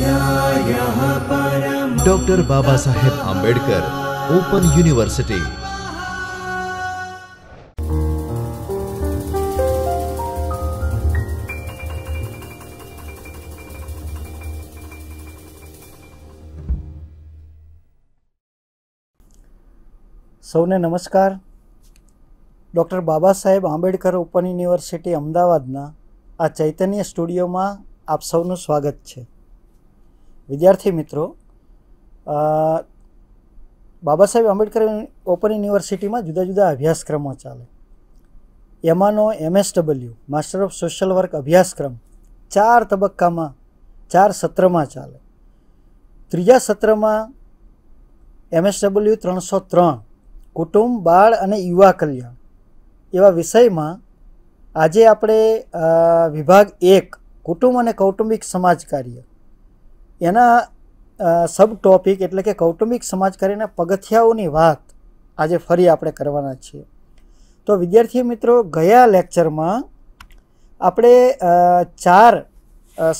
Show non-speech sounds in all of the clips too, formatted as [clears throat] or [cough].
doctor બાબા સાહેબ Ambedkar open university સૌને નમસ્કાર ડૉક્ટર બાબા સાહેબ આંબેડકર ઓપન યુનિવર્સિટી અમદાવાદના આ ચૈતન્ય સ્ટુડિયોમાં આપ સૌનું સ્વાગત છે વિદ્યાર્થી મિત્રો બાબા સાહેબ આંબેડકર ઓપન યુનિવર્સિટીમાં જુદા જુદા અભ્યાસક્રમો ચાલે એમાંનો MSW master of social work અભ્યાસક્રમ ચાર તબક્કામાં ચાર સત્રમાં ચાલે ત્રીજા સત્રમાં એમએસડબલ્યુ ત્રણસો ત્રણ કુટુંબ બાળ અને યુવા કલ્યાણ એવા વિષયમાં આજે આપણે વિભાગ એક કુટુંબ અને કૌટુંબિક સમાજ કાર્ય એના સબ ટોપિક એટલે કે કૌટુંબિક સમાજ કરીને પગથિયાઓની વાત આજે ફરી આપણે કરવાના છીએ તો વિદ્યાર્થી મિત્રો ગયા લેક્ચરમાં આપણે ચાર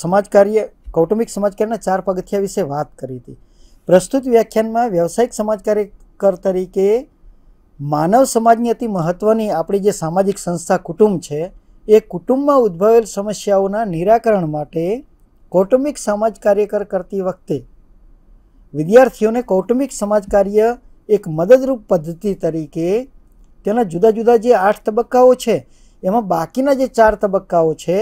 સમાજ કાર્ય કૌટુંબિક સમાજ કાર્યના ચાર પગથિયા વિશે વાત કરી હતી પ્રસ્તુત વ્યાખ્યાનમાં વ્યવસાયિક સમાજ કાર્યકર તરીકે માનવ સમાજની અતિ મહત્ત્વની આપણી જે સામાજિક સંસ્થા કુટુંબ છે એ કુટુંબમાં ઉદ્ભવેલ સમસ્યાઓના નિરાકરણ માટે કૌટુંબિક સમાજ કાર્યકર કરતી વખતે વિદ્યાર્થીઓને કૌટુંબિક સમાજ કાર્ય એક મદદરૂપ પદ્ધતિ તરીકે તેના જુદા જુદા જે આઠ તબક્કાઓ છે એમાં બાકીના જે ચાર તબક્કાઓ છે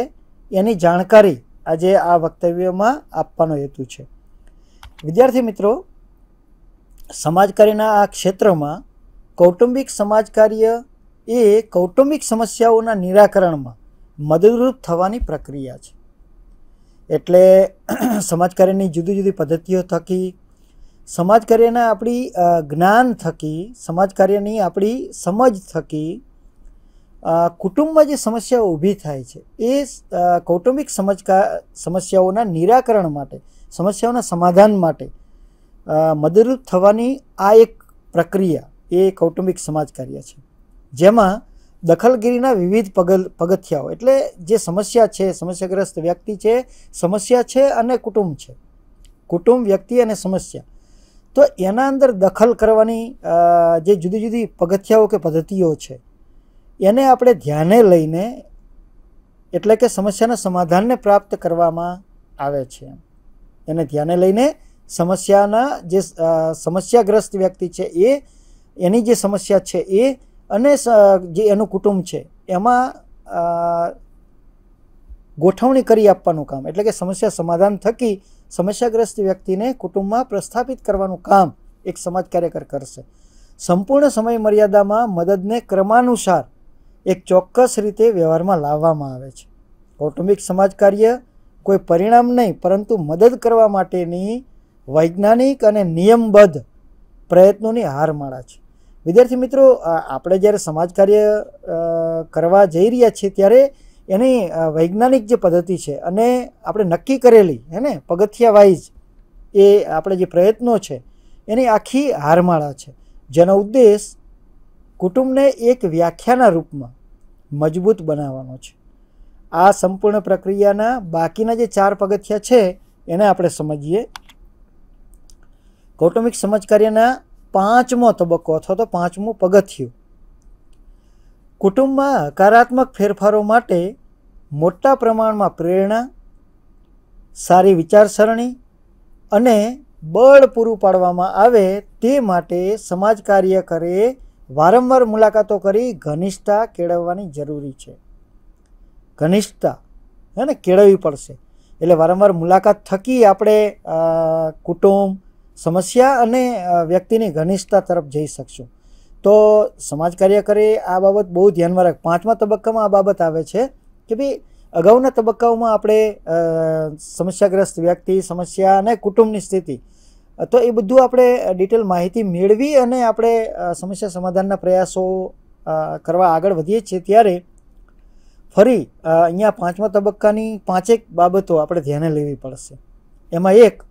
એની જાણકારી આજે આ વક્તવ્યમાં આપવાનો હેતુ છે વિદ્યાર્થી મિત્રો સમાજ કાર્યના આ ક્ષેત્રમાં કૌટુંબિક સમાજ કાર્ય એ કૌટુંબિક સમસ્યાઓના નિરાકરણમાં મદદરૂપ થવાની પ્રક્રિયા છે એટલે [clears throat] સમાજ કાર્યની જુદી જુદી પદ્ધતિઓ થકી સમાજ કાર્યના આપણી જ્ઞાન થકી સમાજ કાર્યની આપણી સમજ થકી કુટુંબમાં જે સમસ્યાઓ ઊભી થાય છે એ કૌટુંબિક સમજકા સમસ્યાઓના નિરાકરણ માટે સમસ્યાઓના સમાધાન માટે મદદરૂપ થવાની આ એક પ્રક્રિયા એ કૌટુંબિક સમાજ કાર્ય છે જેમાં દખલગીરીના વિવિધ પગલ પગથિયાઓ એટલે જે સમસ્યા છે સમસ્યાગ્રસ્ત વ્યક્તિ છે સમસ્યા છે અને કુટુંબ છે કુટુંબ વ્યક્તિ અને સમસ્યા તો એના અંદર દખલ કરવાની જે જુદી જુદી પગથિયાઓ કે પદ્ધતિઓ છે એને આપણે ધ્યાને લઈને એટલે કે સમસ્યાના સમાધાનને પ્રાપ્ત કરવામાં આવે છે એને ધ્યાને લઈને સમસ્યાના જે સમસ્યાગ્રસ્ત વ્યક્તિ છે એ એની જે સમસ્યા છે એ અને જે એનું કુટુંબ છે એમાં ગોઠવણી કરી આપવાનું કામ એટલે કે સમસ્યા સમાધાન થકી સમસ્યાગ્રસ્ત વ્યક્તિને કુટુંબમાં પ્રસ્થાપિત કરવાનું કામ એક સમાજ કાર્યકર કરશે સંપૂર્ણ સમય મર્યાદામાં મદદને ક્રમાનુસાર એક ચોક્કસ રીતે વ્યવહારમાં લાવવામાં આવે છે કૌટુંબિક સમાજ કાર્ય કોઈ પરિણામ નહીં પરંતુ મદદ કરવા માટેની વૈજ્ઞાનિક અને નિયમબદ્ધ પ્રયત્નોની હારમાળા છે વિદ્યાર્થી મિત્રો આપણે જ્યારે સમાજ કાર્ય કરવા જઈ રહ્યા છીએ ત્યારે એની વૈજ્ઞાનિક જે પદ્ધતિ છે અને આપણે નક્કી કરેલી હે ને પગથિયા વાઇઝ એ આપણે જે પ્રયત્નો છે એની આખી હારમાળા છે જેનો ઉદ્દેશ કુટુંબને એક વ્યાખ્યાના રૂપમાં મજબૂત બનાવવાનો છે આ સંપૂર્ણ પ્રક્રિયાના બાકીના જે ચાર પગથિયા છે એને આપણે સમજીએ કૌટુંબિક સમાજ કાર્યના પાંચમો તબક્કો અથવા તો પાંચમું પગથિયું કુટુંબમાં હકારાત્મક ફેરફારો માટે મોટા પ્રમાણમાં પ્રેરણા સારી વિચારસરણી અને બળ પૂરું પાડવામાં આવે તે માટે સમાજ કાર્યકરે વારંવાર મુલાકાતો કરી ઘનિષ્ઠતા કેળવવાની જરૂરી છે ઘનિષ્ઠતા હે ને કેળવવી પડશે એટલે વારંવાર મુલાકાત થકી આપણે કુટુંબ સમસ્યા અને વ્યક્તિની ઘનિષ્ઠતા તરફ જઈ શકશો તો સમાજ કાર્યકરે આ બાબત બહુ ધ્યાનમાં રાખ પાંચમા તબક્કામાં આ બાબત આવે છે કે ભાઈ અગાઉના તબક્કાઓમાં આપણે સમસ્યાગ્રસ્ત વ્યક્તિ સમસ્યા અને કુટુંબની સ્થિતિ તો એ બધું આપણે ડિટેલ માહિતી મેળવી અને આપણે સમસ્યા સમાધાનના પ્રયાસો કરવા આગળ વધીએ છીએ ત્યારે ફરી અહીંયા પાંચમા તબક્કાની પાંચેક બાબતો આપણે ધ્યાને લેવી પડશે એમાં એક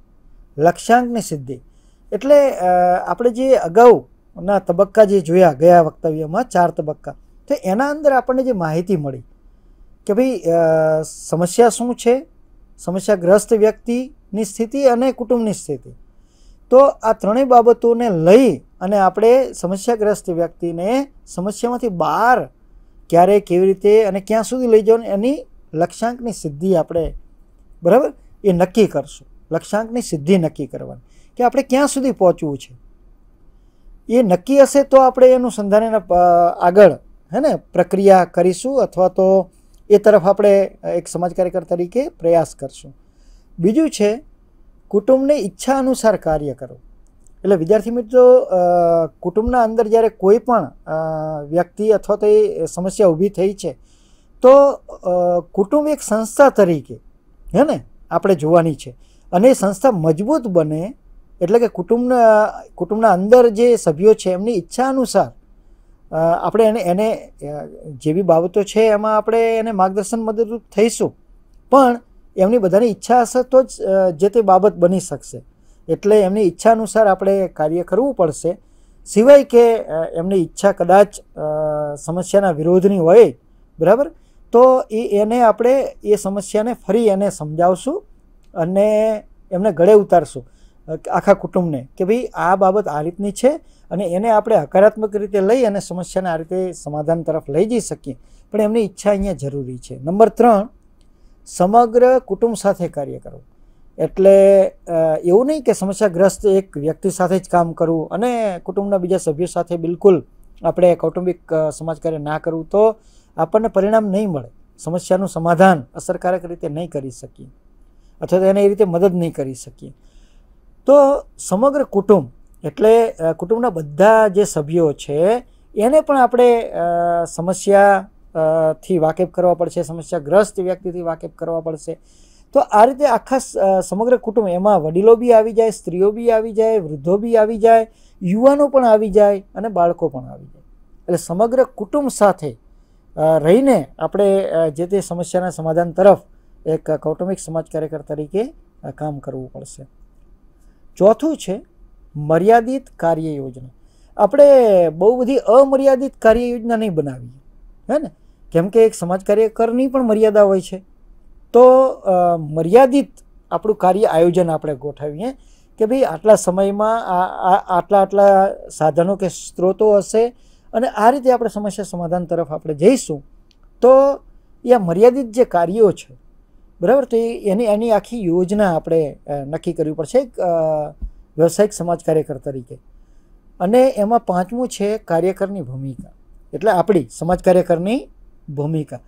લક્ષ્યાંકની સિદ્ધિ એટલે આપણે જે અગાઉના તબક્કા જે જોયા ગયા વક્તવ્યમાં ચાર તબક્કા તો એના અંદર આપણને જે માહિતી મળી કે ભાઈ સમસ્યા શું છે સમસ્યાગ્રસ્ત વ્યક્તિની સ્થિતિ અને કુટુંબની સ્થિતિ તો આ ત્રણેય બાબતોને લઈ અને આપણે સમસ્યાગ્રસ્ત વ્યક્તિને સમસ્યામાંથી બહાર ક્યારે કેવી રીતે અને ક્યાં સુધી લઈ જવાનું એની લક્ષ્યાંકની સિદ્ધિ આપણે બરાબર એ નક્કી કરશું લક્ષ્યાંકની સિદ્ધિ નક્કી કરવાની કે આપણે ક્યાં સુધી પહોંચવું છે એ નક્કી હશે તો આપણે એનું સંધાન આગળ હે ને પ્રક્રિયા કરીશું અથવા તો એ તરફ આપણે એક સમાજ કાર્યકર તરીકે પ્રયાસ કરશું બીજું છે કુટુંબની ઈચ્છા અનુસાર કાર્ય કરો એટલે વિદ્યાર્થી મિત્રો કુટુંબના અંદર જ્યારે કોઈ પણ વ્યક્તિ અથવા તો એ સમસ્યા ઊભી થઈ છે તો કુટુંબ એક સંસ્થા તરીકે હે ને આપણે જોવાની છે અને સંસ્થા મજબૂત બને એટલે કે કુટુંબના કુટુંબના અંદર જે સભ્યો છે એમની ઈચ્છા અનુસાર આપણે એને એને જેવી બાબતો છે એમાં આપણે એને માર્ગદર્શન મદદરૂપ થઈશું પણ એમની બધાની ઈચ્છા હશે તો જ જે તે બાબત બની શકશે એટલે એમની ઈચ્છા અનુસાર આપણે કાર્ય કરવું પડશે સિવાય કે એમની ઈચ્છા કદાચ સમસ્યાના વિરોધની હોય બરાબર તો એ એને આપણે એ સમસ્યાને ફરી એને સમજાવશું અને એમને ગળે ઉતારશો આખા કુટુંબને કે ભાઈ આ બાબત આ રીતની છે અને એને આપણે હકારાત્મક રીતે લઈ અને સમસ્યાને આ રીતે સમાધાન તરફ લઈ જઈ શકીએ પણ એમની ઈચ્છા અહીંયા જરૂરી છે નંબર ત્રણ સમગ્ર કુટુંબ સાથે કાર્ય કરવું એટલે એવું નહીં કે સમસ્યાગ્રસ્ત એક વ્યક્તિ સાથે જ કામ કરવું અને કુટુંબના બીજા સભ્યો સાથે બિલકુલ આપણે કૌટુંબિક સમાજ કાર્ય ના કરવું તો આપણને પરિણામ નહીં મળે સમસ્યાનું સમાધાન અસરકારક રીતે નહીં કરી શકીએ અથવા તો એને એ રીતે મદદ નહીં કરી શકીએ તો સમગ્ર કુટુંબ એટલે કુટુંબના બધા જે સભ્યો છે એને પણ આપણે સમસ્યા થી વાકેફ કરવા પડશે સમસ્યાગ્રસ્ત વ્યક્તિથી વાકેફ કરવા પડશે તો આ રીતે આખા સમગ્ર કુટુંબ એમાં વડીલો બી આવી જાય સ્ત્રીઓ બી આવી જાય વૃદ્ધો બી આવી જાય યુવાનો પણ આવી જાય અને બાળકો પણ આવી જાય એટલે સમગ્ર કુટુંબ સાથે રહીને આપણે જે તે સમસ્યાના સમાધાન તરફ એક કૌટુંબિક સમાજ કાર્યકર તરીકે કામ કરવું પડશે ચોથું છે મર્યાદિત કાર્ય યોજના આપણે બહુ બધી અમર્યાદિત કાર્ય યોજના નહીં બનાવીએ હે ને કેમ કે એક સમાજ કાર્યકરની પણ મર્યાદા હોય છે તો મર્યાદિત આપણું કાર્ય આયોજન આપણે ગોઠવીએ કે ભાઈ આટલા સમયમાં આટલા આટલા સાધનો કે સ્ત્રોતો હશે અને આ રીતે આપણે સમસ્યા સમાધાન તરફ આપણે જઈશું તો એ મર્યાદિત જે કાર્યો છે બરાબર તો એની એની આખી યોજના આપણે નક્કી કરવી પડશે એક વ્યવસાયિક સમાજ કાર્યકર તરીકે અને એમાં પાંચમું છે કાર્યકરની ભૂમિકા એટલે આપણી સમાજ કાર્યકરની ભૂમિકા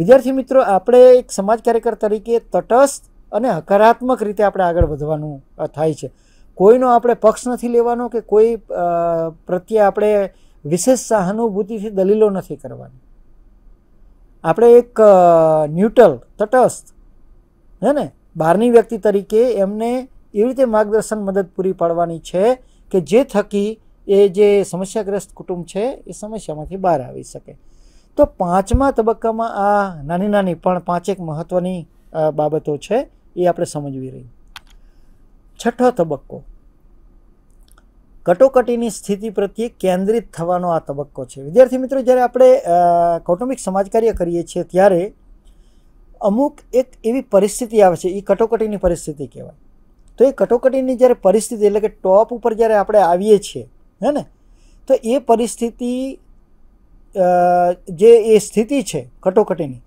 વિદ્યાર્થી મિત્રો આપણે એક સમાજ કાર્યકર તરીકે તટસ્થ અને હકારાત્મક રીતે આપણે આગળ વધવાનું થાય છે કોઈનો આપણે પક્ષ નથી લેવાનો કે કોઈ પ્રત્યે આપણે વિશેષ સહાનુભૂતિથી દલીલો નથી કરવાની આપણે એક ન્યુટ્રલ તટસ્થ હે ને બહારની વ્યક્તિ તરીકે એમને એવી રીતે માર્ગદર્શન મદદ પૂરી પાડવાની છે કે જે થકી એ જે સમસ્યાગ્રસ્ત કુટુંબ છે એ સમસ્યામાંથી બહાર આવી શકે તો પાંચમા તબક્કામાં આ નાની નાની પણ પાંચેક મહત્ત્વની બાબતો છે એ આપણે સમજવી રહી છઠ્ઠો તબક્કો કટોકટીની સ્થિતિ પ્રત્યે કેન્દ્રિત થવાનો આ તબક્કો છે વિદ્યાર્થી મિત્રો જ્યારે આપણે કૌટુંબિક સમાજ કાર્ય કરીએ છીએ ત્યારે અમુક એક એવી પરિસ્થિતિ આવે છે એ કટોકટીની પરિસ્થિતિ કહેવાય તો એ કટોકટીની જ્યારે પરિસ્થિતિ એટલે કે ટોપ ઉપર જ્યારે આપણે આવીએ છીએ હે ને તો એ પરિસ્થિતિ જે એ સ્થિતિ છે કટોકટીની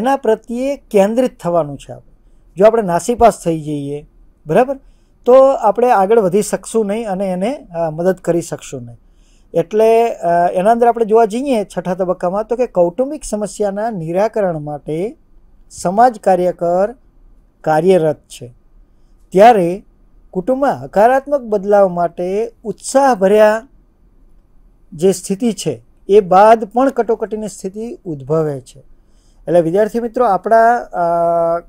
એના પ્રત્યે કેન્દ્રિત થવાનું છે આપણે જો આપણે નાસીપાસ થઈ જઈએ બરાબર તો આપણે આગળ વધી શકશું નહીં અને એને મદદ કરી શકશું નહીં એટલે એના અંદર આપણે જોવા જઈએ છઠ્ઠા તબક્કામાં તો કે કૌટુંબિક સમસ્યાના નિરાકરણ માટે સમાજ કાર્યકર કાર્યરત છે ત્યારે કુટુંબમાં હકારાત્મક બદલાવ માટે ઉત્સાહભર્યા જે સ્થિતિ છે એ બાદ પણ કટોકટીની સ્થિતિ ઉદ્ભવે છે એટલે વિદ્યાર્થી મિત્રો આપણા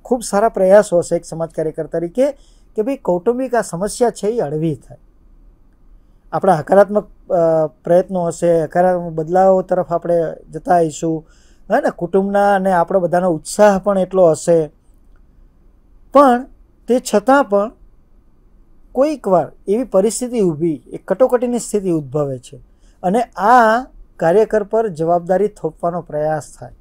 ખૂબ સારા પ્રયાસો હશે એક સમાજ કાર્યકર તરીકે કે ભાઈ કૌટુંબિક આ સમસ્યા છે એ હળવી થાય આપણા હકારાત્મક પ્રયત્નો હશે હકારાત્મક બદલાવો તરફ આપણે જતા આવીશું હા ને કુટુંબના અને આપણો બધાનો ઉત્સાહ પણ એટલો હશે પણ તે છતાં પણ કોઈકવાર એવી પરિસ્થિતિ ઊભી એ કટોકટીની સ્થિતિ ઉદ્ભવે છે અને આ કાર્યકર પર જવાબદારી થોપવાનો પ્રયાસ થાય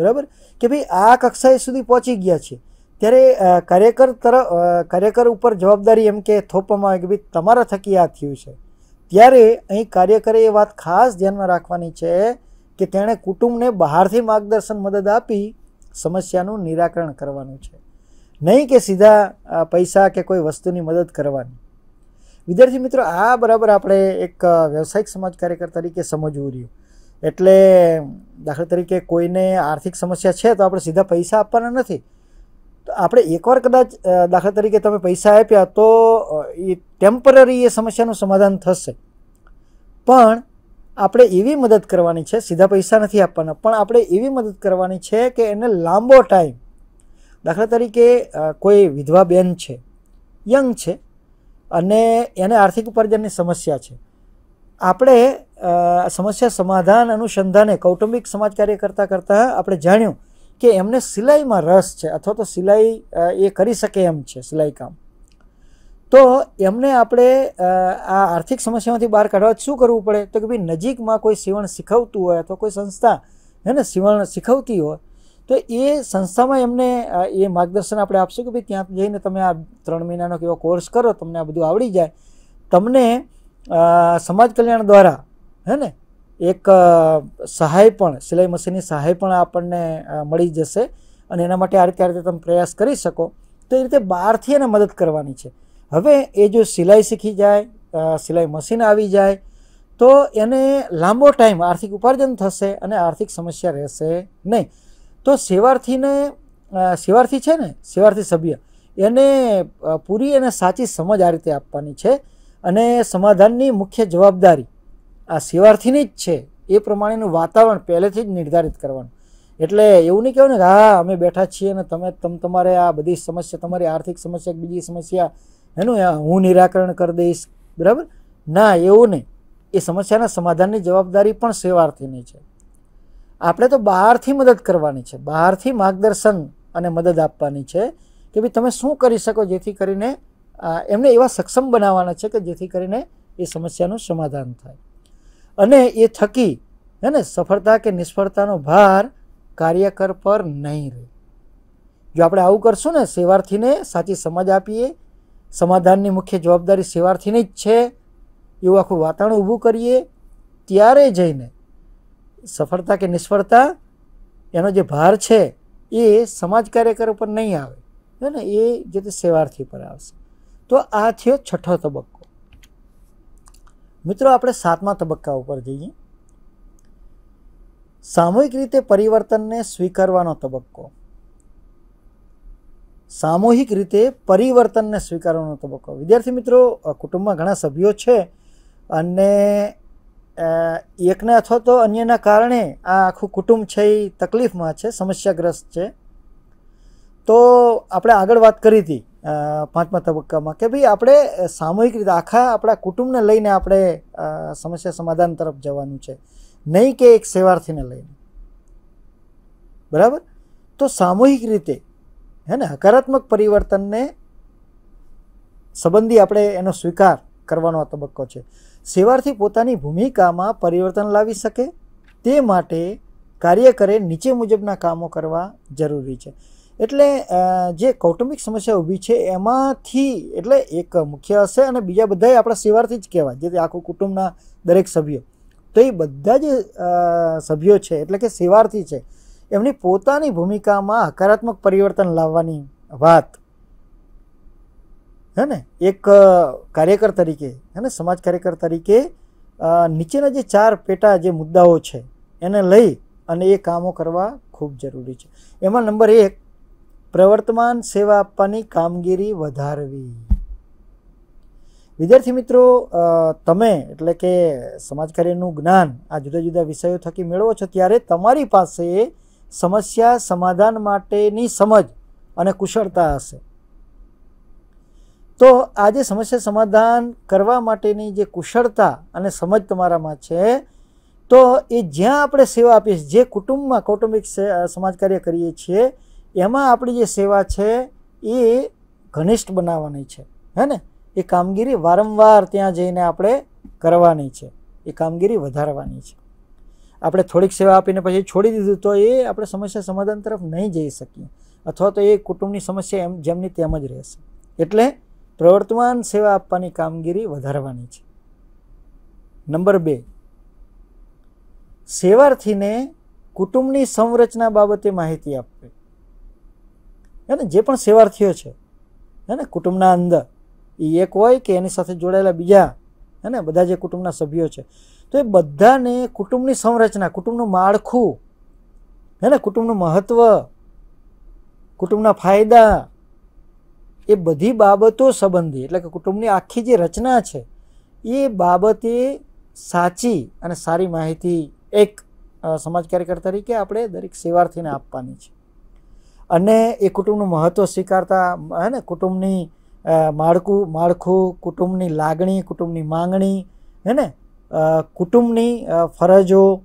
બરાબર કે ભાઈ આ કક્ષાએ સુધી પહોંચી ગયા છે ત્યારે કાર્યકર તરફ કાર્યકર ઉપર જવાબદારી એમ કે થોપવામાં આવે કે ભાઈ તમારા થકી આ થયું છે ત્યારે અહીં કાર્યકરે એ વાત ખાસ ધ્યાનમાં રાખવાની છે કે તેણે કુટુંબને બહારથી માર્ગદર્શન મદદ આપી સમસ્યાનું નિરાકરણ કરવાનું છે નહીં કે સીધા પૈસા કે કોઈ વસ્તુની મદદ કરવાની વિદ્યાર્થી મિત્રો આ બરાબર આપણે એક વ્યવસાયિક સમાજ કાર્યકર તરીકે સમજવું રહ્યું એટલે દાખલા તરીકે કોઈને આર્થિક સમસ્યા છે તો આપણે સીધા પૈસા આપવાના નથી તો આપણે એકવાર કદાચ દાખલા તરીકે તમે પૈસા આપ્યા તો એ ટેમ્પરરી એ સમસ્યાનું સમાધાન થશે પણ આપણે એવી મદદ કરવાની છે સીધા પૈસા નથી આપવાના પણ આપણે એવી મદદ કરવાની છે કે એને લાંબો ટાઈમ દાખલા તરીકે કોઈ વિધવા બેન છે યંગ છે અને એને આર્થિક ઉપાર્જનની સમસ્યા છે આપણે સમસ્યા સમાધાન અનુસંધાને કૌટુંબિક સમાજ કાર્ય કરતાં કરતાં આપણે જાણ્યું કે એમને સિલાઈમાં રસ છે અથવા તો સિલાઈ એ કરી શકે એમ છે સિલાઈ કામ તો એમને આપણે આ આર્થિક સમસ્યામાંથી બહાર કાઢવા શું કરવું પડે તો કે ભાઈ નજીકમાં કોઈ સીવણ શીખવતું હોય અથવા કોઈ સંસ્થા હે ને સીવણ શીખવતી હોય તો એ સંસ્થામાં એમને એ માર્ગદર્શન આપણે આપશું કે ભાઈ ત્યાં જઈને તમે આ ત્રણ મહિનાનો કેવો કોર્સ કરો તમને આ બધું આવડી જાય તમને સમાજ કલ્યાણ દ્વારા હે ને એક સહાય પણ સિલાઈ મશીનની સહાય પણ આપણને મળી જશે અને એના માટે આ રીતે આ રીતે તમે પ્રયાસ કરી શકો તો એ રીતે બહારથી એને મદદ કરવાની છે હવે એ જો સિલાઈ શીખી જાય સિલાઈ મશીન આવી જાય તો એને લાંબો ટાઈમ આર્થિક ઉપાર્જન થશે અને આર્થિક સમસ્યા રહેશે નહીં તો સેવાર્થીને સેવાર્થી છે ને સેવાર્થી સભ્ય એને પૂરી અને સાચી સમજ આ રીતે આપવાની છે અને સમાધાનની મુખ્ય જવાબદારી આ સેવાર્થીની જ છે એ પ્રમાણેનું વાતાવરણ પહેલેથી જ નિર્ધારિત કરવાનું એટલે એવું નહીં કહેવું ને હા અમે બેઠા છીએ અને તમે તમ તમારે આ બધી સમસ્યા તમારી આર્થિક સમસ્યા બીજી સમસ્યા એનું હું નિરાકરણ કરી દઈશ બરાબર ના એવું નહીં એ સમસ્યાના સમાધાનની જવાબદારી પણ સેવાર્થીની છે આપણે તો બહારથી મદદ કરવાની છે બહારથી માર્ગદર્શન અને મદદ આપવાની છે કે ભાઈ તમે શું કરી શકો જેથી કરીને એમને એવા સક્ષમ બનાવવાના છે કે જેથી કરીને એ સમસ્યાનું સમાધાન થાય અને એ થકી હે ને સફળતા કે નિષ્ફળતાનો ભાર કાર્યકર પર નહીં રહે જો આપણે આવું કરશું ને સેવાર્થીને સાચી સમજ આપીએ સમાધાનની મુખ્ય જવાબદારી સેવાર્થીની જ છે એવું આખું વાતાવરણ ઊભું કરીએ ત્યારે જઈને સફળતા કે નિષ્ફળતા એનો જે ભાર છે એ સમાજ કાર્યકર ઉપર નહીં આવે હે ને એ જે તે સેવાર્થી પર આવશે તો આ થયો છઠ્ઠો તબક્કો મિત્રો આપણે સાતમા તબક્કા ઉપર જઈએ સામૂહિક રીતે પરિવર્તનને સ્વીકારવાનો તબક્કો સામૂહિક રીતે પરિવર્તનને સ્વીકારવાનો તબક્કો વિદ્યાર્થી મિત્રો કુટુંબમાં ઘણા સભ્યો છે અને એકને અથવા તો અન્યના કારણે આ આખું કુટુંબ છે એ તકલીફમાં છે સમસ્યાગ્રસ્ત છે તો આપણે આગળ વાત કરી હતી પાંચમા તબક્કામાં કે ભાઈ આપણે સામૂહિક રીતે આખા આપણા કુટુંબને લઈને આપણે સમસ્યા સમાધાન તરફ જવાનું છે નહીં કે એક સેવાર્થીને લઈને બરાબર તો સામૂહિક રીતે હે ને હકારાત્મક પરિવર્તનને સંબંધી આપણે એનો સ્વીકાર કરવાનો આ તબક્કો છે સેવાર્થી પોતાની ભૂમિકામાં પરિવર્તન લાવી શકે તે માટે કાર્ય કરે નીચે મુજબના કામો કરવા જરૂરી છે એટલે જે કૌટુંબિક સમસ્યા ઊભી છે એમાંથી એટલે એક મુખ્ય હશે અને બીજા બધાએ આપણા સેવાર્થી જ કહેવાય જેથી આખું કુટુંબના દરેક સભ્યો તો એ બધા જ સભ્યો છે એટલે કે સેવાર્થી છે એમની પોતાની ભૂમિકામાં હકારાત્મક પરિવર્તન લાવવાની વાત હે ને એક કાર્યકર તરીકે હે ને સમાજ કાર્યકર તરીકે નીચેના જે ચાર પેટા જે મુદ્દાઓ છે એને લઈ અને એ કામો કરવા ખૂબ જરૂરી છે એમાં નંબર એક પ્રવર્તમાન સેવા આપવાની કામગીરી વધારવી વિદ્યાર્થી મિત્રો તમે એટલે કે સમાજ કાર્યનું જ્ઞાન આ જુદા જુદા વિષયો થકી મેળવો છો ત્યારે તમારી પાસે સમસ્યા સમાધાન માટેની સમજ અને કુશળતા હશે તો આજે સમસ્યા સમાધાન કરવા માટેની જે કુશળતા અને સમજ તમારામાં છે તો એ જ્યાં આપણે સેવા આપીએ જે કુટુંબમાં કૌટુંબિક સમાજ કાર્ય કરીએ છીએ એમાં આપણી જે સેવા છે એ ઘનિષ્ઠ બનાવવાની છે હે ને એ કામગીરી વારંવાર ત્યાં જઈને આપણે કરવાની છે એ કામગીરી વધારવાની છે આપણે થોડીક સેવા આપીને પછી છોડી દીધું તો એ આપણે સમસ્યા સમાધાન તરફ નહીં જઈ શકીએ અથવા તો એ કુટુંબની સમસ્યા એમ જેમની તેમ જ રહેશે એટલે પ્રવર્તમાન સેવા આપવાની કામગીરી વધારવાની છે નંબર બે સેવાર્થીને કુટુંબની સંરચના બાબતે માહિતી આપવી અને જે પણ સેવાર્થીઓ છે હે ને કુટુંબના અંદર એ એક હોય કે એની સાથે જોડાયેલા બીજા હે ને બધા જે કુટુંબના સભ્યો છે તો એ બધાને કુટુંબની સંરચના કુટુંબનું માળખું હે ને કુટુંબનું મહત્ત્વ કુટુંબના ફાયદા એ બધી બાબતો સંબંધી એટલે કે કુટુંબની આખી જે રચના છે એ બાબતે સાચી અને સારી માહિતી એક સમાજ કાર્યકર તરીકે આપણે દરેક સેવાર્થીને આપવાની છે અને એ કુટુંબનું મહત્ત્વ સ્વીકારતા હે ને કુટુંબની માળખું માળખું કુટુંબની લાગણી કુટુંબની માંગણી હે ને કુટુંબની ફરજો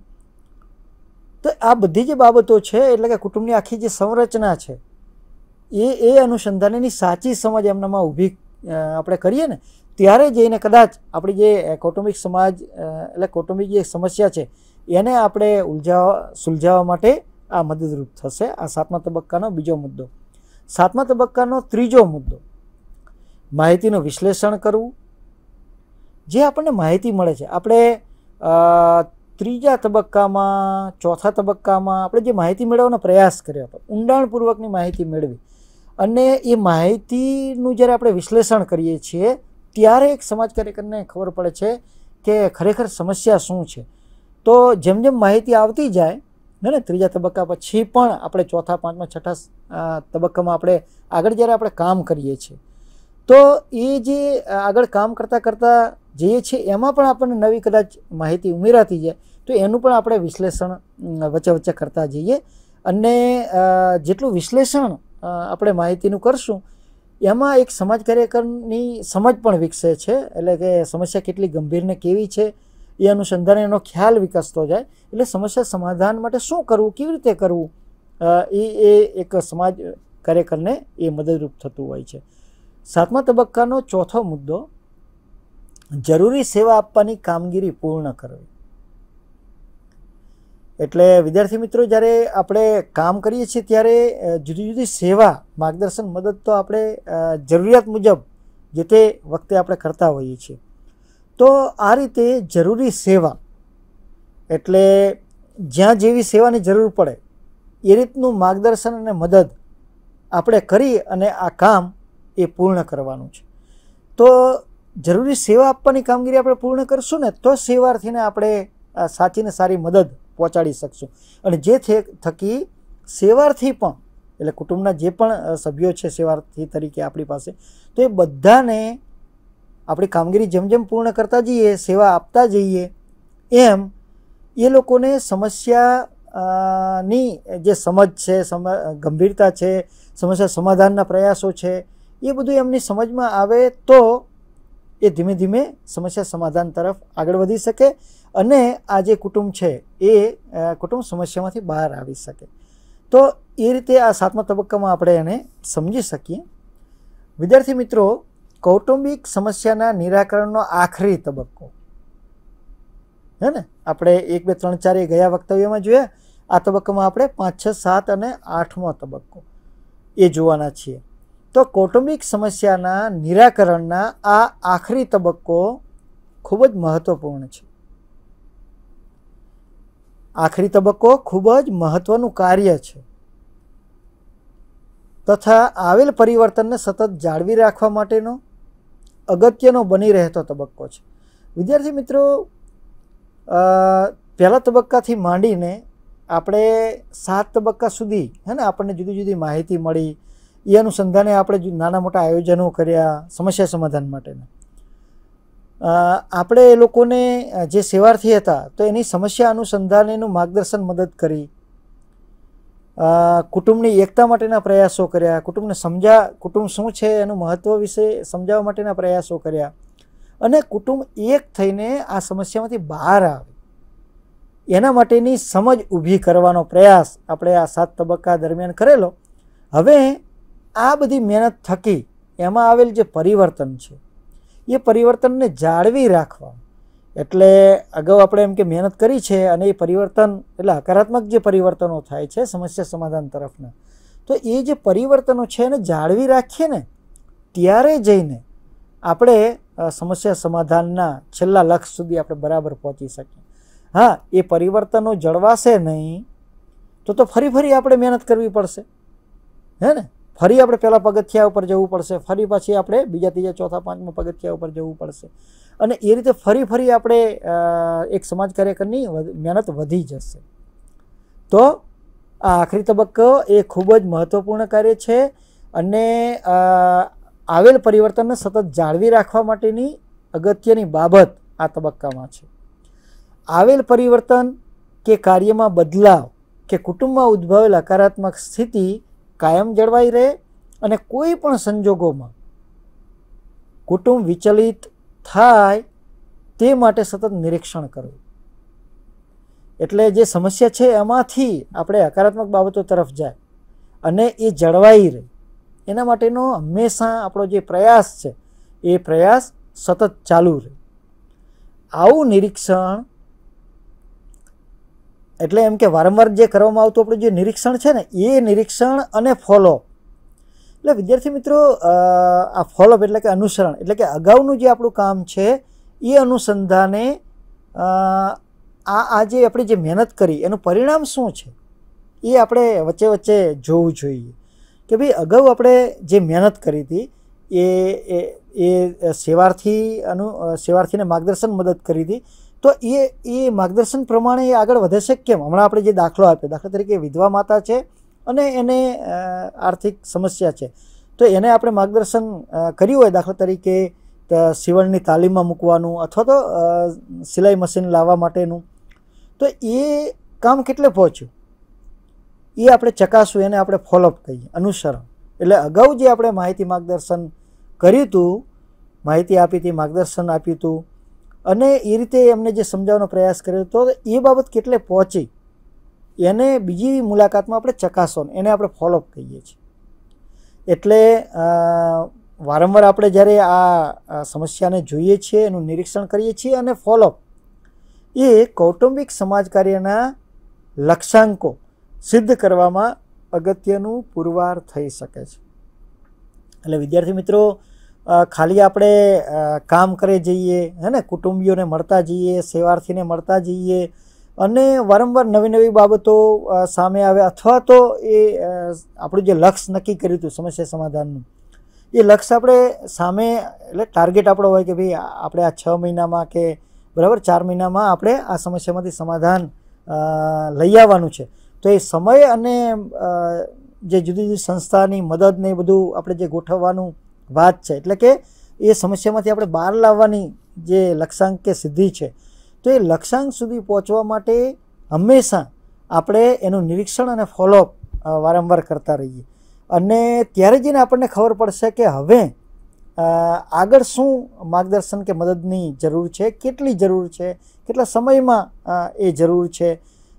તો આ બધી જે બાબતો છે એટલે કે કુટુંબની આખી જે સંરચના છે એ એ અનુસંધાન એની સાચી સમજ એમનામાં ઊભી આપણે કરીએ ને ત્યારે જઈને કદાચ આપણી જે કૌટુંબિક સમાજ એટલે કૌટુંબિક જે સમસ્યા છે એને આપણે ઉલઝાવા સુલઝાવવા માટે આ મદદરૂપ થશે આ સાતમા તબક્કાનો બીજો મુદ્દો સાતમા તબક્કાનો ત્રીજો મુદ્દો માહિતીનું વિશ્લેષણ કરવું જે આપણને માહિતી મળે છે આપણે ત્રીજા તબક્કામાં ચોથા તબક્કામાં આપણે જે માહિતી મેળવવાનો પ્રયાસ કર્યો હતો ઊંડાણપૂર્વકની માહિતી મેળવી અને એ માહિતીનું જ્યારે આપણે વિશ્લેષણ કરીએ છીએ ત્યારે એક સમાજ કાર્યકરને ખબર પડે છે કે ખરેખર સમસ્યા શું છે તો જેમ જેમ માહિતી આવતી જાય ને ત્રીજા તબક્કા પછી પણ આપણે ચોથા પાંચમા છઠ્ઠા તબક્કામાં આપણે આગળ જ્યારે આપણે કામ કરીએ છીએ તો એ જે આગળ કામ કરતાં કરતાં જઈએ છીએ એમાં પણ આપણને નવી કદાચ માહિતી ઉમેરાતી જાય તો એનું પણ આપણે વિશ્લેષણ વચ્ચે વચ્ચે કરતા જઈએ અને જેટલું વિશ્લેષણ આપણે માહિતીનું કરશું એમાં એક સમાજ કાર્યકરની સમજ પણ વિકસે છે એટલે કે સમસ્યા કેટલી ગંભીર ને કેવી છે એ અનુસંધાને એનો ખ્યાલ વિકસતો જાય એટલે સમસ્યા સમાધાન માટે શું કરવું કેવી રીતે કરવું એ એ એક સમાજ કાર્યકરને એ મદદરૂપ થતું હોય છે સાતમા તબક્કાનો ચોથો મુદ્દો જરૂરી સેવા આપવાની કામગીરી પૂર્ણ કરવી એટલે વિદ્યાર્થી મિત્રો જ્યારે આપણે કામ કરીએ છીએ ત્યારે જુદી જુદી સેવા માર્ગદર્શન મદદ તો આપણે જરૂરિયાત મુજબ જે તે વખતે આપણે કરતા હોઈએ છીએ તો આ રીતે જરૂરી સેવા એટલે જ્યાં જેવી સેવાની જરૂર પડે એ રીતનું માર્ગદર્શન અને મદદ આપણે કરી અને આ કામ એ પૂર્ણ કરવાનું છે તો જરૂરી સેવા આપવાની કામગીરી આપણે પૂર્ણ કરશું ને તો સેવાર્થીને આપણે સાચીને સારી મદદ પહોંચાડી શકશું અને જે થકી સેવાર્થી પણ એટલે કુટુંબના જે પણ સભ્યો છે સેવાર્થી તરીકે આપણી પાસે તો એ બધાને આપણી કામગીરી જેમ જેમ પૂર્ણ કરતા જઈએ સેવા આપતા જઈએ એમ એ લોકોને સમસ્યાની જે સમજ છે સમ ગંભીરતા છે સમસ્યા સમાધાનના પ્રયાસો છે એ બધું એમની સમજમાં આવે તો એ ધીમે ધીમે સમસ્યા સમાધાન તરફ આગળ વધી શકે અને આ જે કુટુંબ છે એ કુટુંબ સમસ્યામાંથી બહાર આવી શકે તો એ રીતે આ સાતમા તબક્કામાં આપણે એને સમજી શકીએ વિદ્યાર્થી મિત્રો કૌટુંબિક સમસ્યાના નિરાકરણનો આખરી તબક્કો હે ને આપણે એક બે ત્રણ ચાર એ ગયા વક્તવ્યમાં જોયા આ તબક્કામાં આપણે પાંચ છ સાત અને આઠમો તબક્કો એ જોવાના છીએ તો કૌટુંબિક સમસ્યાના નિરાકરણના આ આખરી તબક્કો ખૂબ જ મહત્વપૂર્ણ છે આખરી તબક્કો ખૂબ જ મહત્વનું કાર્ય છે તથા આવેલ પરિવર્તનને સતત જાળવી રાખવા માટેનો અગત્યનો બની રહેતો તબક્કો છે વિદ્યાર્થી મિત્રો પહેલા તબક્કાથી માંડીને આપણે સાત તબક્કા સુધી હે ને આપણને જુદી જુદી માહિતી મળી એ અનુસંધાને આપણે નાના મોટા આયોજનો કર્યા સમસ્યા સમાધાન માટેના આપણે એ લોકોને જે સેવાર્થી હતા તો એની સમસ્યા અનુસંધાનેનું માર્ગદર્શન મદદ કરી કુટુંબની એકતા માટેના પ્રયાસો કર્યા કુટુંબને સમજા કુટુંબ શું છે એનું મહત્ત્વ વિશે સમજાવવા માટેના પ્રયાસો કર્યા અને કુટુંબ એક થઈને આ સમસ્યામાંથી બહાર આવે એના માટેની સમજ ઊભી કરવાનો પ્રયાસ આપણે આ સાત તબક્કા દરમિયાન કરેલો હવે આ બધી મહેનત થકી એમાં આવેલ જે પરિવર્તન છે એ પરિવર્તનને જાળવી રાખવા એટલે અગાઉ આપણે એમ કે મહેનત કરી છે અને એ પરિવર્તન એટલે હકારાત્મક જે પરિવર્તનો થાય છે સમસ્યા સમાધાન તરફના તો એ જે પરિવર્તનો છે એને જાળવી રાખીએ ને ત્યારે જઈને આપણે સમસ્યા સમાધાનના છેલ્લા લક્ષ સુધી આપણે બરાબર પહોંચી શકીએ હા એ પરિવર્તનો જળવાશે નહીં તો તો ફરી ફરી આપણે મહેનત કરવી પડશે હે ને ફરી આપણે પહેલાં પગથિયા ઉપર જવું પડશે ફરી પાછી આપણે બીજા ત્રીજા ચોથા પાંચમાં પગથિયા ઉપર જવું પડશે અને એ રીતે ફરી ફરી આપણે એક સમાજ કાર્યકરની મહેનત વધી જશે તો આ આખરી તબક્કો એ ખૂબ જ મહત્ત્વપૂર્ણ કાર્ય છે અને આવેલ પરિવર્તનને સતત જાળવી રાખવા માટેની અગત્યની બાબત આ તબક્કામાં છે આવેલ પરિવર્તન કે કાર્યમાં બદલાવ કે કુટુંબમાં ઉદ્ભવેલ હકારાત્મક સ્થિતિ કાયમ જળવાઈ રહે અને કોઈ પણ સંજોગોમાં કુટુંબ વિચલિત થાય તે માટે સતત નિરીક્ષણ કરવું એટલે જે સમસ્યા છે એમાંથી આપણે હકારાત્મક બાબતો તરફ જાય અને એ જળવાઈ રહે એના માટેનો હંમેશા આપણો જે પ્રયાસ છે એ પ્રયાસ સતત ચાલુ રહે આવું નિરીક્ષણ એટલે એમ કે વારંવાર જે કરવામાં આવતું આપણું જે નિરીક્ષણ છે ને એ નિરીક્ષણ અને ફોલો એટલે વિદ્યાર્થી મિત્રો આ ફોલોઅપ એટલે કે અનુસરણ એટલે કે અગાઉનું જે આપણું કામ છે એ અનુસંધાને આ આ જે આપણે જે મહેનત કરી એનું પરિણામ શું છે એ આપણે વચ્ચે વચ્ચે જોવું જોઈએ કે ભાઈ અગાઉ આપણે જે મહેનત કરી હતી એ એ સેવાર્થી અનુ સેવાર્થીને માર્ગદર્શન મદદ કરી હતી તો એ એ માર્ગદર્શન પ્રમાણે એ આગળ વધે છે કેમ હમણાં આપણે જે દાખલો આપ્યો દાખલા તરીકે વિધવા માતા છે અને એને આર્થિક સમસ્યા છે તો એને આપણે માર્ગદર્શન કર્યું હોય દાખલા તરીકે સિવણની તાલીમમાં મૂકવાનું અથવા તો સિલાઈ મશીન લાવવા માટેનું તો એ કામ કેટલે પહોંચ્યું એ આપણે ચકાસવું એને આપણે ફોલોઅપ કહીએ અનુસરણ એટલે અગાઉ જે આપણે માહિતી માર્ગદર્શન કર્યું હતું માહિતી આપી હતી માર્ગદર્શન આપ્યું હતું અને એ રીતે એમને જે સમજાવવાનો પ્રયાસ કર્યો હતો એ બાબત કેટલે પહોંચી એને બીજી મુલાકાતમાં આપણે ચકાસો એને આપણે ફોલોઅપ કહીએ છીએ એટલે વારંવાર આપણે જ્યારે આ સમસ્યાને જોઈએ છીએ એનું નિરીક્ષણ કરીએ છીએ અને ફોલોઅપ એ કૌટુંબિક સમાજ કાર્યના લક્ષ્યાંકો સિદ્ધ કરવામાં અગત્યનું પુરવાર થઈ શકે છે એટલે વિદ્યાર્થી મિત્રો ખાલી આપણે કામ કરે જઈએ હે ને કુટુંબીઓને મળતા જઈએ સેવાર્થીને મળતા જઈએ અને વારંવાર નવી નવી બાબતો સામે આવે અથવા તો એ આપણું જે લક્ષ્ય નક્કી કર્યું હતું સમસ્યા સમાધાનનું એ લક્ષ્ય આપણે સામે એટલે ટાર્ગેટ આપણો હોય કે ભાઈ આપણે આ છ મહિનામાં કે બરાબર ચાર મહિનામાં આપણે આ સમસ્યામાંથી સમાધાન લઈ આવવાનું છે તો એ સમય અને જે જુદી જુદી સંસ્થાની મદદને એ બધું આપણે જે ગોઠવવાનું વાત છે એટલે કે એ સમસ્યામાંથી આપણે બહાર લાવવાની જે લક્ષ્યાંક કે સિદ્ધિ છે તો એ લક્ષ્યાંક સુધી પહોંચવા માટે હંમેશા આપણે એનું નિરીક્ષણ અને ફોલોઅપ વારંવાર કરતા રહીએ અને ત્યારે જઈને આપણને ખબર પડશે કે હવે આગળ શું માર્ગદર્શન કે મદદની જરૂર છે કેટલી જરૂર છે કેટલા સમયમાં એ જરૂર છે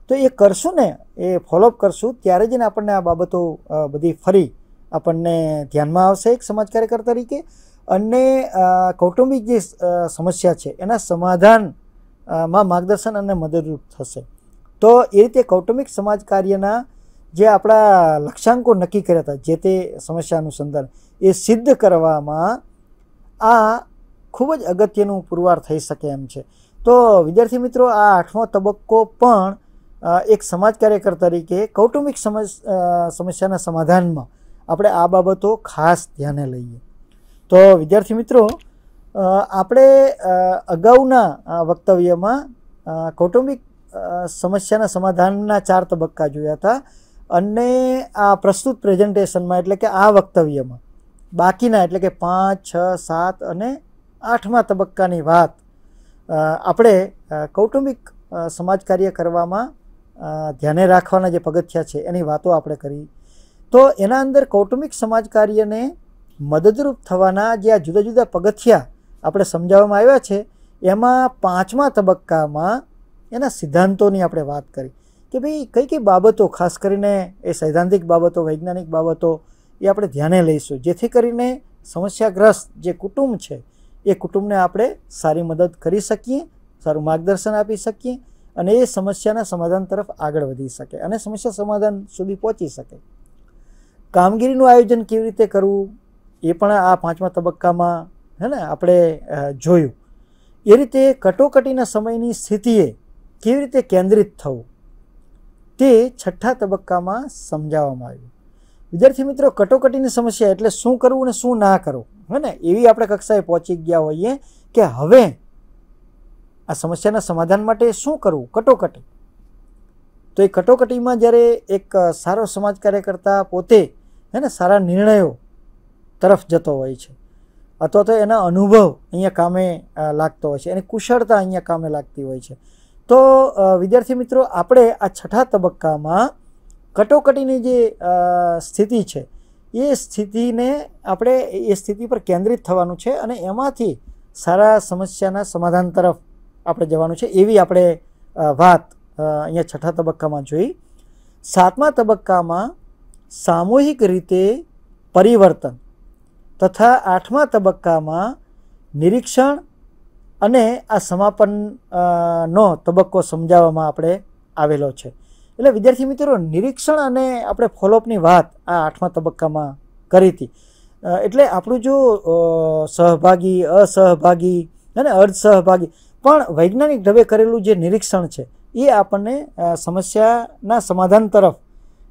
તો એ કરશું ને એ ફોલોઅપ કરશું ત્યારે જઈને આપણને આ બાબતો બધી ફરી આપણને ધ્યાનમાં આવશે એક સમાજ કાર્યકર તરીકે અને કૌટુંબિક જે સમસ્યા છે એના સમાધાનમાં માર્ગદર્શન અને મદદરૂપ થશે તો એ રીતે કૌટુંબિક સમાજ કાર્યના જે આપણા લક્ષ્યાંકો નક્કી કર્યા હતા જે તે સમસ્યાનું અનુસંધાન એ સિદ્ધ કરવામાં આ ખૂબ જ અગત્યનું પુરવાર થઈ શકે એમ છે તો વિદ્યાર્થી મિત્રો આ આઠમો તબક્કો પણ એક સમાજ કાર્યકર તરીકે કૌટુંબિક સમસ્યાના સમાધાનમાં આપણે આ બાબતો ખાસ ધ્યાને લઈએ તો વિદ્યાર્થી મિત્રો આપણે અગાઉના વક્તવ્યમાં કૌટુંબિક સમસ્યાના સમાધાનના ચાર તબક્કા જોયા હતા અને આ પ્રસ્તુત પ્રેઝન્ટેશનમાં એટલે કે આ વક્તવ્યમાં બાકીના એટલે કે પાંચ છ સાત અને આઠમા તબક્કાની વાત આપણે કૌટુંબિક સમાજ કાર્ય કરવામાં ધ્યાને રાખવાના જે પગથિયા છે એની વાતો આપણે કરી તો એના અંદર કૌટુંબિક સમાજ કાર્યને મદદરૂપ થવાના જે આ જુદા જુદા પગથિયા આપણે સમજાવવામાં આવ્યા છે એમાં પાંચમા તબક્કામાં એના સિદ્ધાંતોની આપણે વાત કરી કે ભાઈ કઈ કઈ બાબતો ખાસ કરીને એ સૈદ્ધાંતિક બાબતો વૈજ્ઞાનિક બાબતો એ આપણે ધ્યાને લઈશું જેથી કરીને સમસ્યાગ્રસ્ત જે કુટુંબ છે એ કુટુંબને આપણે સારી મદદ કરી શકીએ સારું માર્ગદર્શન આપી શકીએ અને એ સમસ્યાના સમાધાન તરફ આગળ વધી શકે અને સમસ્યા સમાધાન સુધી પહોંચી શકે કામગીરીનું આયોજન કેવી રીતે કરું એ પણ આ પાંચમા તબક્કામાં હે ને આપણે જોયું એ રીતે કટોકટીના સમયની સ્થિતિએ કેવી રીતે કેન્દ્રિત થવું તે છઠ્ઠા તબક્કામાં સમજાવવામાં આવ્યું વિદ્યાર્થી મિત્રો કટોકટીની સમસ્યા એટલે શું કરવું અને શું ના કરો હે ને એવી આપણે કક્ષાએ પહોંચી ગયા હોઈએ કે હવે આ સમસ્યાના સમાધાન માટે શું કરું કટોકટી તો એ કટોકટીમાં જ્યારે એક સારો સમાજ કાર્યકર્તા પોતે હે ને સારા નિર્ણયો તરફ જતો હોય છે અથવા તો એના અનુભવ અહીંયા કામે લાગતો હોય છે એની કુશળતા અહીંયા કામે લાગતી હોય છે તો વિદ્યાર્થી મિત્રો આપણે આ છઠ્ઠા તબક્કામાં કટોકટીની જે સ્થિતિ છે એ સ્થિતિને આપણે એ સ્થિતિ પર કેન્દ્રિત થવાનું છે અને એમાંથી સારા સમસ્યાના સમાધાન તરફ આપણે જવાનું છે એવી આપણે વાત અહીંયા છઠ્ઠા તબક્કામાં જોઈ સાતમા તબક્કામાં સામૂહિક રીતે પરિવર્તન તથા આઠમા તબક્કામાં નિરીક્ષણ અને આ સમાપનનો તબક્કો સમજાવવામાં આપણે આવેલો છે એટલે વિદ્યાર્થી મિત્રો નિરીક્ષણ અને આપણે ફોલોઅપની વાત આ આઠમા તબક્કામાં કરી હતી એટલે આપણું જો સહભાગી અસહભાગી અને અર્ધ સહભાગી પણ વૈજ્ઞાનિક ઢબે કરેલું જે નિરીક્ષણ છે એ આપણને સમસ્યાના સમાધાન તરફ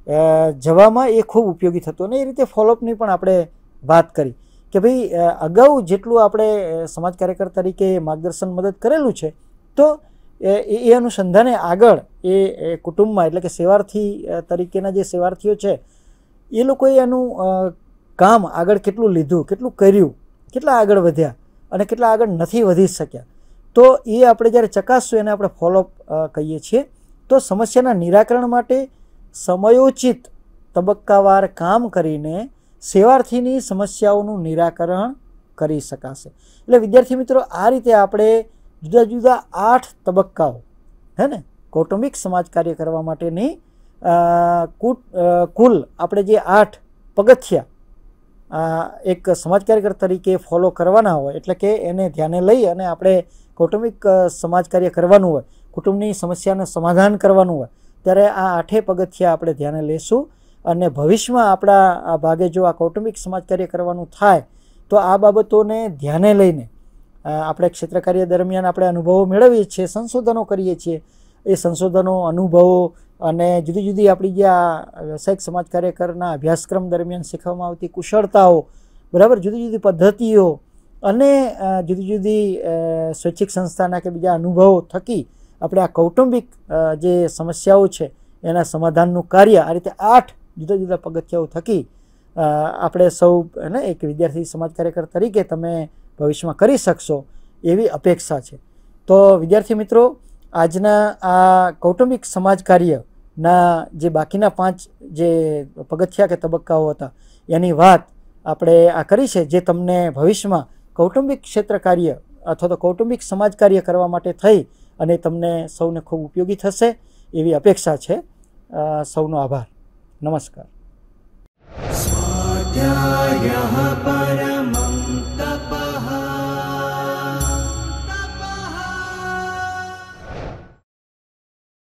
જવામાં એ ખૂબ ઉપયોગી થતો અને એ રીતે ફોલોઅપની પણ આપણે વાત કરી કે ભાઈ અગાઉ જેટલું આપણે સમાજ કાર્યકર તરીકે માર્ગદર્શન મદદ કરેલું છે તો એ અનુસંધાને આગળ એ કુટુંબમાં એટલે કે સેવાર્થી તરીકેના જે સેવાર્થીઓ છે એ લોકોએ એનું કામ આગળ કેટલું લીધું કેટલું કર્યું કેટલા આગળ વધ્યા અને કેટલા આગળ નથી વધી શક્યા તો એ આપણે જ્યારે ચકાસશું એને આપણે ફોલોઅપ કહીએ છીએ તો સમસ્યાના નિરાકરણ માટે સમયોચિત તબક્કાવાર કામ કરીને સેવાર્થીની સમસ્યાઓનું નિરાકરણ કરી શકાશે એટલે વિદ્યાર્થી મિત્રો આ રીતે આપણે જુદા જુદા આઠ તબક્કાઓ હે ને કૌટુંબિક સમાજ કાર્ય કરવા માટેની કુલ આપણે જે આઠ પગથિયા એક સમાજ કાર્યકર તરીકે ફોલો કરવાના હોય એટલે કે એને ધ્યાને લઈ અને આપણે કૌટુંબિક સમાજ કાર્ય કરવાનું હોય કુટુંબની સમસ્યાનું સમાધાન કરવાનું હોય ત્યારે આ આઠે પગથિયા આપણે ધ્યાને લઈશું અને ભવિષ્યમાં આપણા આ ભાગે જો આ કૌટુંબિક સમાજ કાર્ય કરવાનું થાય તો આ બાબતોને ધ્યાને લઈને આપણે ક્ષેત્ર કાર્ય દરમિયાન આપણે અનુભવો મેળવીએ છીએ સંશોધનો કરીએ છીએ એ સંશોધનો અનુભવો અને જુદી જુદી આપણી જે આ વ્યવસાયિક સમાજ કાર્યકરના અભ્યાસક્રમ દરમિયાન શીખવામાં આવતી કુશળતાઓ બરાબર જુદી જુદી પદ્ધતિઓ અને જુદી જુદી સ્વૈચ્છિક સંસ્થાના કે બીજા અનુભવો થકી આપણે આ કૌટુંબિક જે સમસ્યાઓ છે એના સમાધાનનું કાર્ય આ રીતે આઠ જુદા જુદા પગથિયાઓ થકી આપણે સૌ ને એક વિદ્યાર્થી સમાજ કાર્યકર તરીકે તમે ભવિષ્યમાં કરી શકશો એવી અપેક્ષા છે તો વિદ્યાર્થી મિત્રો આજના આ કૌટુંબિક સમાજ કાર્યના જે બાકીના પાંચ જે પગથિયા કે તબક્કાઓ હતા એની વાત આપણે આ કરી છે જે તમને ભવિષ્યમાં કૌટુંબિક ક્ષેત્ર કાર્ય અથવા તો કૌટુંબિક સમાજ કાર્ય કરવા માટે થઈ અને તમને સૌને ખૂબ ઉપયોગી થશે એવી અપેક્ષા છે સૌનો આભાર નમસ્કાર પર